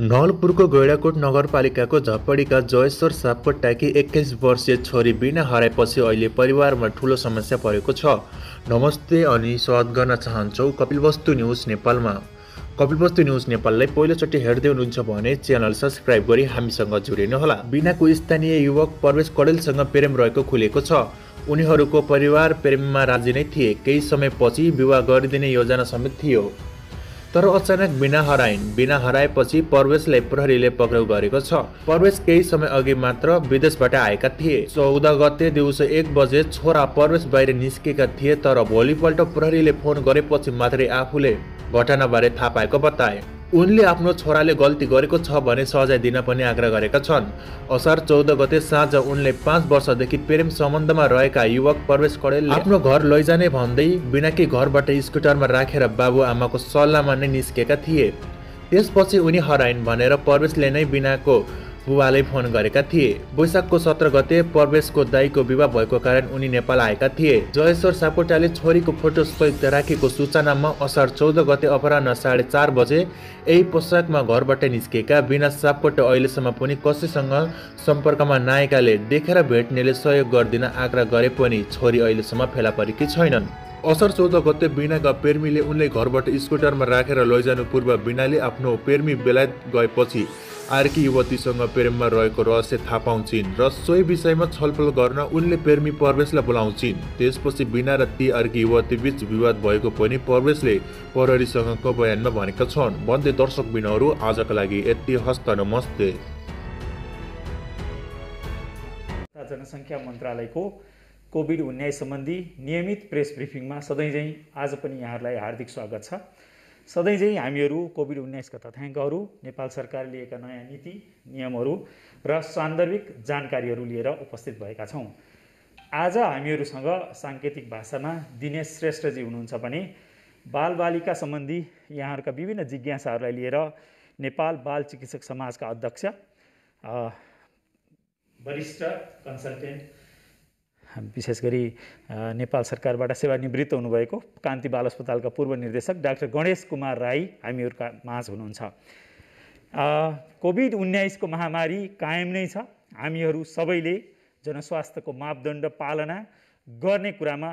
नलपुरको गैडाकोट नगरपालिकाको झप्पडीका जयेश्वर सापकोटाकी एक्काइस वर्षीय छोरी बिना हराएपछि अहिले परिवारमा ठुलो समस्या परेको छ नमस्ते अनि स्वागत गर्न चाहन्छौँ कपिलवस्तु न्युज नेपालमा कपिलवस्तु न्युज नेपाललाई पहिलोचोटि हेर्दै हुनुहुन्छ भने च्यानल सब्सक्राइब गरी हामीसँग जोडिनुहोला बिनाको स्थानीय युवक प्रवेश कडेलसँग प्रेम रहेको खुलेको छ उनीहरूको परिवार प्रेममा राजी नै थिए केही समयपछि विवाह गरिदिने योजना समेत थियो तर अचानक बिना हराइन् बिना हराएपछि प्रवेशलाई प्रहरीले पक्राउ गरेको छ परवेश केही समय अघि मात्र विदेशबाट आएका थिए चौध गते दिउँसो एक बजे छोरा परवेश बाहिर निस्केका थिए तर भोलिपल्ट प्रहरीले फोन गरेपछि मात्रै आफूले घटनाबारे थाहा पाएको बताए उनले आफ्नो छोराले गल्ती गरेको छ भने सजाय दिन पनि आग्रह गरेका छन् असार चौध गते साँझ उनले पाँच वर्षदेखि प्रेम सम्बन्धमा रहेका युवक प्रवेश कडेल आफ्नो घर लैजाने भन्दै बिनाकी घरबाट स्कुटरमा राखेर रा बाबुआमाको सल्लाहमा नै निस्केका थिए त्यसपछि उनी हराइन् भनेर प्रवेशले नै बिनाको बुबाले फोन गरेका थिए वैशाखको सत्र गते प्रवेशको दाईको विवाह भएको कारण उनी नेपाल आएका थिए जयेश्वर सापकोटाले छोरीको फोटो सहित राखेको सूचनामा असार चौध गते अपरान्न साढे चार बजे यही पोसाकमा घरबाट निस्केका बिना सापकोटा अहिलेसम्म पनि कसैसँग सम्पर्कमा नआएकाले देखेर भेट्नेले सहयोग गरिदिन आग्रह गरे पनि छोरी अहिलेसम्म फेला परेकी छैनन् असर चौध गते बिनाका प्रेमीले उनले घरबाट स्कुटरमा राखेर लैजानु पूर्व बिनाले आफ्नो प्रेमी बेलायत गएपछि आर्की युवतीसँग प्रेममा रहेको रहस्य थाहा पाउँछिन् र सोही विषयमा छलफल गर्न उनले प्रेमी प्रवेशलाई बोलाउँछिन् त्यसपछि बिना र ती अर्की युवती बिच विवाद भएको पनि प्रवेशले प्रहरीसँगको बयानमा भनेका छन् भन्दै दर्शक बिनहरू आजका लागि यति हस्त नमस्ते जनसङ्ख्या मन्त्रालयको कोभिड उन्नाइस सम्बन्धी नियमित प्रेस ब्रिफिङमा सधैँझै आज पनि यहाँहरूलाई हार्दिक स्वागत छ सधैँ चाहिँ हामीहरू कोभिड उन्नाइसका तथ्याङ्कहरू नेपाल सरकारले लिएका नयाँ नीति नियमहरू र सान्दर्भिक जानकारीहरू लिएर उपस्थित भएका छौँ आज हामीहरूसँग साङ्केतिक भाषामा दिनेश श्रेष्ठजी हुनुहुन्छ भने बालबालिका सम्बन्धी यहाँहरूका विभिन्न जिज्ञासाहरूलाई लिएर नेपाल बाल चिकित्सक समाजका अध्यक्ष वरिष्ठ कन्सल्टेन्ट विशेष गरी नेपाल सरकारबाट सेवानिवृत्त हुनुभएको कान्ति बाल अस्पतालका पूर्व निर्देशक डाक्टर गणेश कुमार राई हामीहरूका माझ हुनुहुन्छ कोभिड उन्नाइसको महामारी कायम नै छ हामीहरू सबैले जनस्वास्थ्यको मापदण्ड पालना गर्ने कुरामा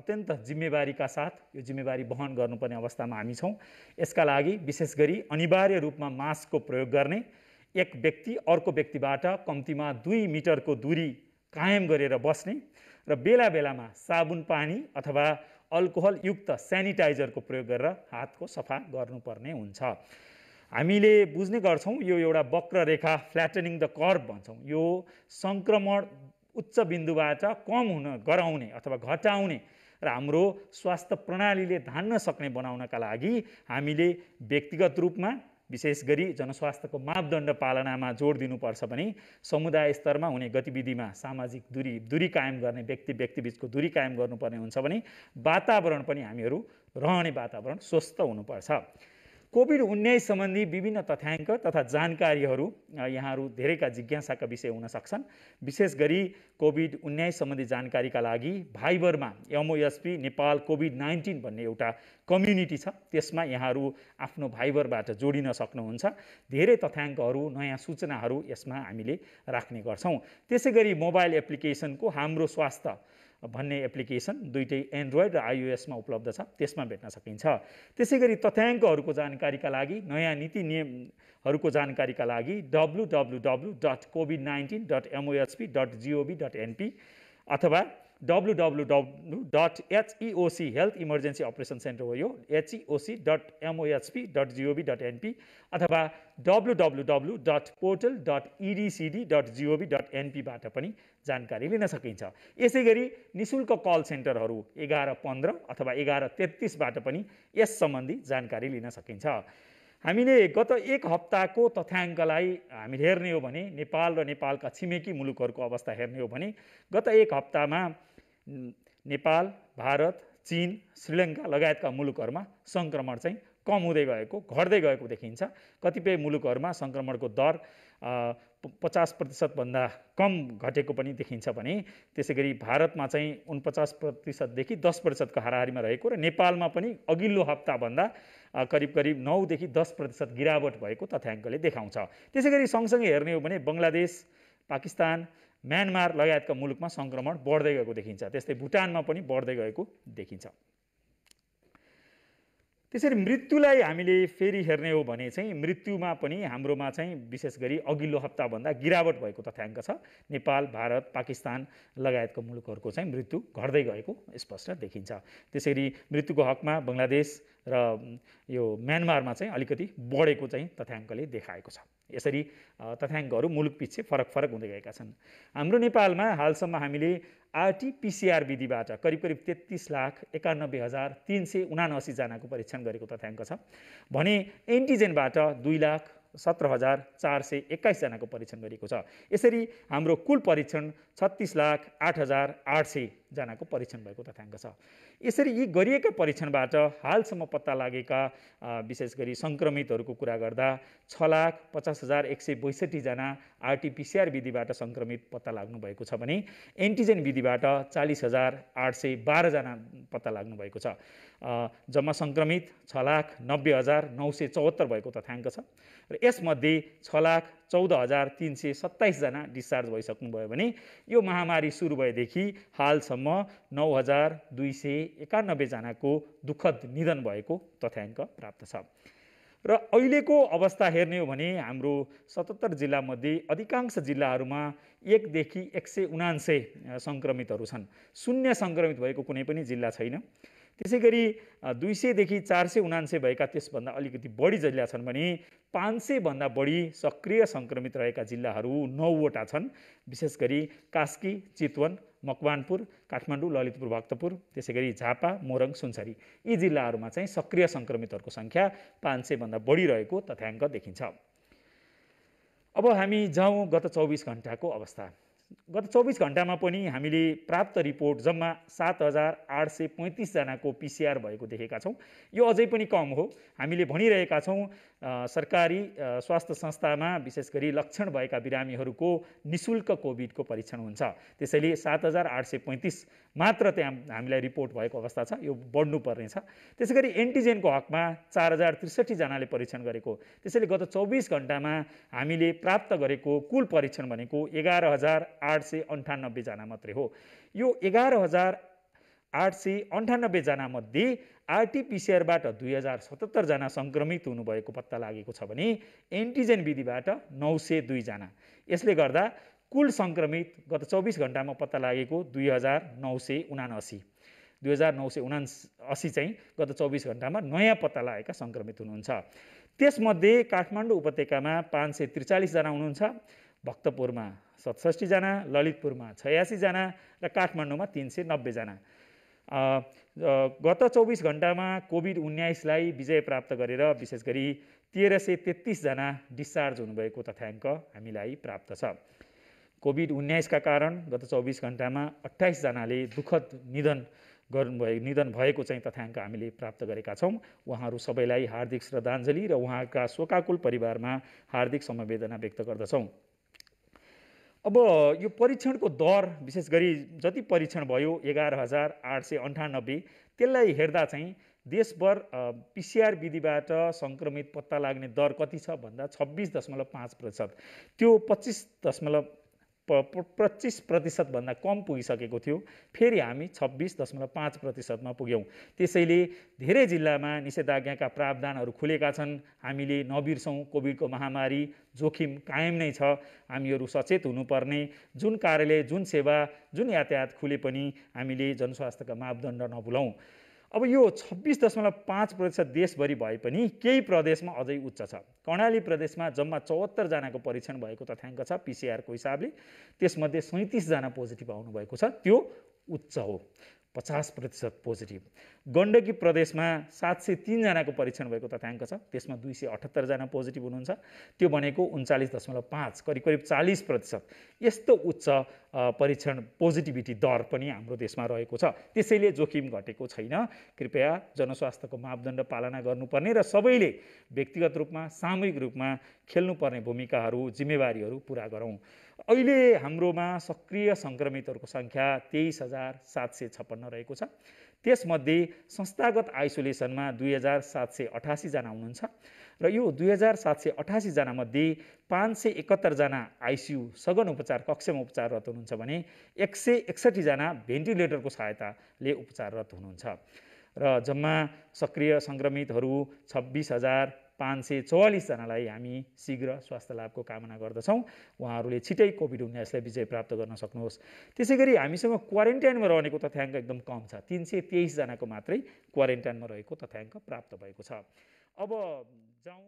अत्यन्त जिम्मेवारीका साथ यो जिम्मेवारी वहन गर्नुपर्ने अवस्थामा हामी छौँ यसका लागि विशेष गरी अनिवार्य रूपमा मास्कको प्रयोग गर्ने एक व्यक्ति अर्को व्यक्तिबाट कम्तीमा दुई मिटरको दूरी कायम गरेर बस्ने र बेला बेलामा साबुन पानी अथवा अल्कोहलयुक्त सेनिटाइजरको प्रयोग गरेर हातको सफा गर्नुपर्ने हुन्छ हामीले बुझ्ने गर्छौँ यो एउटा वक्र रेखा फ्ल्याटनिङ द कर्भ भन्छौँ यो सङ्क्रमण उच्च बिन्दुबाट कम हुन गराउने अथवा घटाउने र हाम्रो स्वास्थ्य प्रणालीले धान्न सक्ने बनाउनका लागि हामीले व्यक्तिगत रूपमा विशेष गरी जनस्वास्थ्यको मापदण्ड पालनामा जोड दिनुपर्छ भने समुदाय स्तरमा हुने गतिविधिमा सामाजिक दूरी दूरी कायम गर्ने व्यक्ति व्यक्तिबीचको दूरी कायम गर्नुपर्ने हुन्छ भने वातावरण पनि हामीहरू रहने वातावरण स्वस्थ हुनुपर्छ कोभिड उन्नाइस सम्बन्धी विभिन्न तथ्याङ्क तथा जानकारीहरू यहाँहरू धेरैका जिज्ञासाका विषय हुन सक्छन् विशेष गरी कोभिड उन्नाइस सम्बन्धी जानकारीका लागि भाइबरमा एमओएसपी नेपाल कोभिड नाइन्टिन भन्ने एउटा कम्युनिटी छ त्यसमा यहाँहरू आफ्नो भाइबरबाट जोडिन सक्नुहुन्छ धेरै तथ्याङ्कहरू नयाँ सूचनाहरू यसमा हामीले राख्ने गर्छौँ त्यसै गरी मोबाइल एप्लिकेसनको हाम्रो स्वास्थ्य भन्ने एप्लिकेसन दुइटै एन्ड्रोइड र आइओएसमा उपलब्ध छ त्यसमा भेट्न सकिन्छ त्यसै गरी तथ्याङ्कहरूको जानकारीका लागि नयाँ नीति नियमहरूको जानकारीका लागि W W W dot Covid nineteen dot MOHP dot GOV dot NP अथवा W W W dot HEOC health emergency operation centre हो यो HEOC dot MOHP dot GOV dot NP अथवा W W W dot portal dot EDCD dot GOV dot एनपीबाट पनि जानकारी लिन सकिन्छ यसै गरी नि शुल्क कल सेन्टरहरू एघार पन्ध्र अथवा एघार तेत्तिसबाट पनि यस सम्बन्धी जानकारी लिन सकिन्छ हामीले गत एक हप्ताको तथ्याङ्कलाई हामीले हेर्ने हो भने नेपाल र नेपालका छिमेकी मुलुकहरूको अवस्था हेर्ने हो भने गत एक हप्तामा नेपाल भारत चिन श्रीलङ्का लगायतका मुलुकहरूमा सङ्क्रमण चाहिँ कम हुँदै गएको घट्दै गएको देखिन्छ कतिपय मुलुकहरूमा सङ्क्रमणको दर पचास प्रतिशतभन्दा कम घटेको पनि देखिन्छ भने त्यसै गरी भारतमा चाहिँ उनपचास प्रतिशतदेखि दस प्रतिशतको हाराहारीमा रहेको र नेपालमा पनि अघिल्लो हप्ताभन्दा करिब करिब नौदेखि दस प्रतिशत गिरावट भएको तथ्याङ्कले देखाउँछ त्यसै गरी सँगसँगै हेर्ने हो भने बङ्गलादेश पाकिस्तान म्यानमार लगायतका मुलुकमा सङ्क्रमण बढ्दै गएको देखिन्छ त्यस्तै भुटानमा पनि बढ्दै गएको देखिन्छ त्यसरी मृत्युलाई हामीले फेरि हेर्ने हो भने चाहिँ मृत्युमा पनि हाम्रोमा चाहिँ विशेष गरी अघिल्लो हप्ताभन्दा गिरावट भएको तथ्याङ्क छ नेपाल भारत पाकिस्तान लगायतको मुलुकहरूको चाहिँ मृत्यु घट्दै गएको स्पष्ट देखिन्छ त्यसरी मृत्युको हकमा बङ्गलादेश र यो म्यानमारमा चाहिँ अलिकति बढेको चाहिँ तथ्याङ्कले देखाएको छ यसरी तथ्याङ्कहरू मुलुक फरक फरक हुँदै गएका छन् हाम्रो नेपालमा हालसम्म हामीले आरटिपिसिआर विधिबाट करिब करिब तेत्तिस लाख एकानब्बे हजार तिन सय उनासीजनाको परीक्षण गरेको तथ्याङ्क छ भने एन्टिजेनबाट दुई लाख सत्र हजार चार सय एक्काइसजनाको परीक्षण गरिएको छ यसरी हाम्रो कुल परीक्षण छत्तिस लाख आठ हजार आठ सयजनाको परीक्षण भएको तथ्याङ्क छ यसरी यी गरिएका परीक्षणबाट हालसम्म पत्ता लागेका विशेष गरी सङ्क्रमितहरूको कुरा गर्दा छ लाख पचास हजार एक सय बैसठीजना आरटिपिसिआर विधिबाट सङ्क्रमित पत्ता लाग्नुभएको छ भने एन्टिजेन विधिबाट चालिस हजार आठ सय बाह्रजना पत्ता लाग्नुभएको छ जम्मा सङ्क्रमित छ लाख नब्बे हजार नौ सय चौहत्तर भएको तथ्याङ्क छ र यसमध्ये छ लाख चौध हजार तिन सय सत्ताइसजना डिस्चार्ज भइसक्नुभयो भने यो महामारी सुरु भएदेखि हालसम्म नौ हजार दुई सय एकानब्बेजनाको दुःखद निधन भएको तथ्याङ्क प्राप्त छ र अहिलेको अवस्था हेर्ने हो भने हाम्रो सतहत्तर जिल्लामध्ये अधिकांश जिल्लाहरूमा एकदेखि एक सय उनान्सय सङ्क्रमितहरू छन् शून्य सङ्क्रमित भएको कुनै पनि जिल्ला छैन त्यसै गरी दुई सयदेखि चार सय उनान्से भएका त्यसभन्दा अलिकति बढी जिल्ला छन् भने पाँच सयभन्दा बढी सक्रिय सङ्क्रमित रहेका जिल्लाहरू नौवटा छन् विशेष गरी कास्की चितवन मकवानपुर काठमाडौँ ललितपुर भक्तपुर त्यसै गरी झापा मोरङ सुनसरी यी जिल्लाहरूमा चाहिँ सक्रिय सङ्क्रमितहरूको सङ्ख्या पाँच सयभन्दा बढी रहेको तथ्याङ्क देखिन्छ अब हामी जाउँ गत चौबिस घन्टाको अवस्था गत चौबिस घन्टामा पनि हामीले प्राप्त रिपोर्ट जम्मा सात हजार आठ सय पैँतिसजनाको पिसिआर भएको देखेका छौँ यो अझै पनि कम हो हामीले भनिरहेका छौँ सरकारी स्वास्थ्य संस्थामा विशेष गरी लक्षण भएका बिरामीहरूको निशुल्क कोभिडको परीक्षण हुन्छ त्यसैले सात हजार आठ सय पैँतिस मात्र त्यहाँ हामीलाई रिपोर्ट भएको अवस्था छ यो बढ्नुपर्ने छ त्यसै गरी एन्टिजेनको हकमा चार हजार त्रिसठीजनाले परीक्षण गरेको त्यसैले गत चौबिस घन्टामा हामीले प्राप्त गरेको कुल परीक्षण भनेको एघार हजार आठ सय अन्ठानब्बेजना मात्रै हो यो एघार हजार आठ सय मध्ये आरटिपिसिआरबाट दुई हजार सतहत्तरजना सङ्क्रमित हुनुभएको पत्ता लागेको छ भने एन्टिजेन विधिबाट नौ सय दुईजना यसले गर्दा कुल सङ्क्रमित गत चौबिस घन्टामा पत्ता लागेको दुई हजार नौ सय उनासी दुई हजार नौ सय उना असी चाहिँ गत चौबिस घन्टामा नयाँ पत्ता लागेका सङ्क्रमित हुनुहुन्छ त्यसमध्ये काठमाडौँ उपत्यकामा पाँच सय त्रिचालिसजना हुनुहुन्छ भक्तपुरमा सतसठीजना ललितपुरमा छयासीजना र काठमाडौँमा तिन सय नब्बेजना गत चौबिस घन्टामा कोभिड उन्नाइसलाई विजय प्राप्त गरेर विशेष गरी तेह्र सय तेत्तिसजना डिस्चार्ज हुनुभएको तथ्याङ्क हामीलाई प्राप्त छ कोभिड उन्नाइसका कारण गत चौबिस घन्टामा अठाइसजनाले दुःखद निधन गर्नुभयो निधन भएको चाहिँ तथ्याङ्क हामीले प्राप्त गरेका छौँ उहाँहरू सबैलाई हार्दिक श्रद्धाञ्जली र उहाँका शोकाकुल परिवारमा हार्दिक समवेदना व्यक्त गर्दछौँ अब यो परीक्षणको दर विशेष गरी जति परीक्षण भयो एघार हजार आठ सय अन्ठानब्बे त्यसलाई हेर्दा चाहिँ देशभर पिसिआर विधिबाट सङ्क्रमित पत्ता लाग्ने दर कति छ भन्दा छब्बिस दशमलव पाँच प्रतिशत त्यो पच्चिस दशमलव पच्चिस प्रतिशतभन्दा कम पुगिसकेको थियो फेरि हामी छब्बिस दशमलव पाँच प्रतिशतमा पुग्यौँ त्यसैले धेरै जिल्लामा निषेधाज्ञाका प्रावधानहरू खुलेका छन् हामीले नबिर्सौँ कोभिडको महामारी जोखिम कायम नै छ हामीहरू सचेत हुनुपर्ने जुन कार्यालय जुन सेवा जुन यातायात खुले पनि हामीले जनस्वास्थ्यका मापदण्ड नभुलाउँ अब यो छब्बिस दशमलव पाँच प्रतिशत देशभरि भए पनि केही प्रदेशमा अझै उच्च छ कर्णाली प्रदेशमा जम्मा चौहत्तरजनाको परीक्षण भएको तथ्याङ्क छ पिसिआरको हिसाबले त्यसमध्ये सैँतिसजना पोजिटिभ आउनुभएको छ त्यो उच्च हो पचास प्रतिशत पोजिटिभ गण्डकी प्रदेशमा सात सय तिनजनाको परीक्षण भएको तथ्याङ्क छ त्यसमा दुई सय अठहत्तरजना पोजिटिभ हुनुहुन्छ त्यो भनेको उन्चालिस दशमलव पाँच करिब करिब चालिस प्रतिशत यस्तो उच्च परीक्षण पोजिटिभिटी दर पनि हाम्रो देशमा रहेको छ त्यसैले जोखिम घटेको छैन कृपया जनस्वास्थ्यको मापदण्ड पालना गर्नुपर्ने र सबैले व्यक्तिगत रूपमा सामूहिक रूपमा खेल्नुपर्ने भूमिकाहरू जिम्मेवारीहरू पुरा गरौँ अहिले हाम्रोमा सक्रिय सङ्क्रमितहरूको सङ्ख्या तेइस हजार सात सय छप्पन्न रहेको छ त्यसमध्ये संस्थागत आइसोलेसनमा दुई हजार सात सय अठासीजना हुनुहुन्छ र यो दुई हजार सात सय अठासीजनामध्ये पाँच सय एकहत्तरजना आइसियु सघन उपचार कक्षमा उपचाररत हुनुहुन्छ भने एक सय एकसट्ठीजना भेन्टिलेटरको सहायताले उपचाररत हुनुहुन्छ र जम्मा सक्रिय सङ्क्रमितहरू छब्बिस हजार पाँच सय चौवालिसजनालाई हामी शीघ्र स्वास्थ्य लाभको कामना गर्दछौँ उहाँहरूले छिटै कोभिड उन्नाइसलाई विजय प्राप्त गर्न सक्नुहोस् त्यसै गरी हामीसँग क्वारेन्टाइनमा रहनेको तथ्याङ्क एकदम कम छ तिन सय तेइसजनाको मात्रै क्वारेन्टाइनमा रहेको तथ्याङ्क प्राप्त भएको छ अब जाउँ